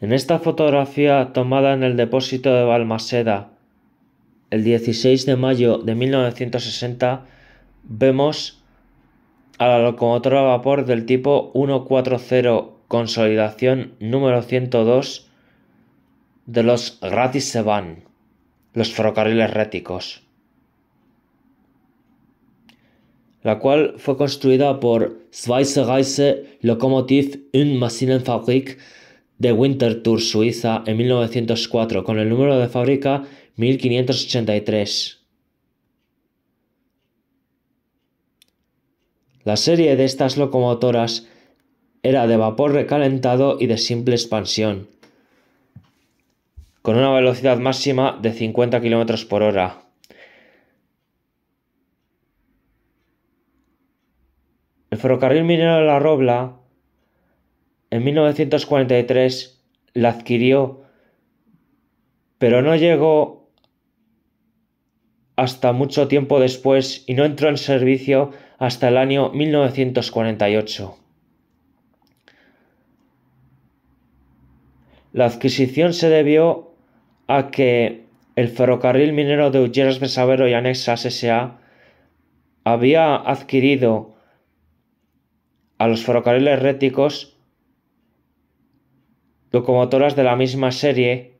En esta fotografía tomada en el depósito de Balmaseda el 16 de mayo de 1960 vemos a la locomotora a vapor del tipo 140 consolidación número 102 de los van los ferrocarriles réticos, la cual fue construida por Schweizerische Lokomotiv und Maschinenfabrik ...de Winterthur, Suiza en 1904 con el número de fábrica 1583. La serie de estas locomotoras era de vapor recalentado y de simple expansión, con una velocidad máxima de 50 km por hora. El ferrocarril minero de la Robla en 1943 la adquirió, pero no llegó hasta mucho tiempo después y no entró en servicio hasta el año 1948. La adquisición se debió a que el ferrocarril minero de Ulleras Sabero y Anexas S.A. había adquirido a los ferrocarriles réticos locomotoras de la misma serie,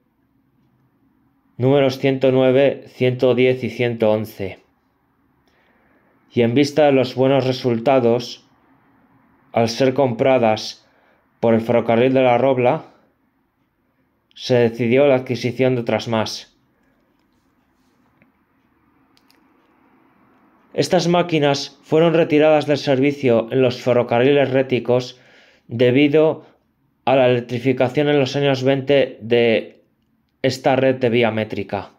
números 109, 110 y 111. Y en vista de los buenos resultados, al ser compradas por el ferrocarril de la Robla, se decidió la adquisición de otras más. Estas máquinas fueron retiradas del servicio en los ferrocarriles réticos debido a la electrificación en los años 20 de esta red de vía métrica.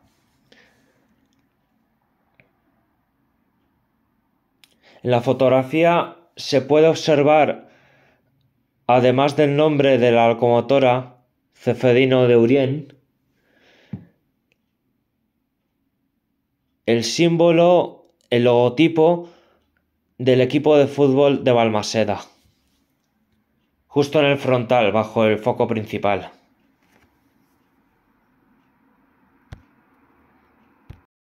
En la fotografía se puede observar, además del nombre de la locomotora, Cefedino de Urien, el símbolo, el logotipo del equipo de fútbol de Balmaseda justo en el frontal, bajo el foco principal.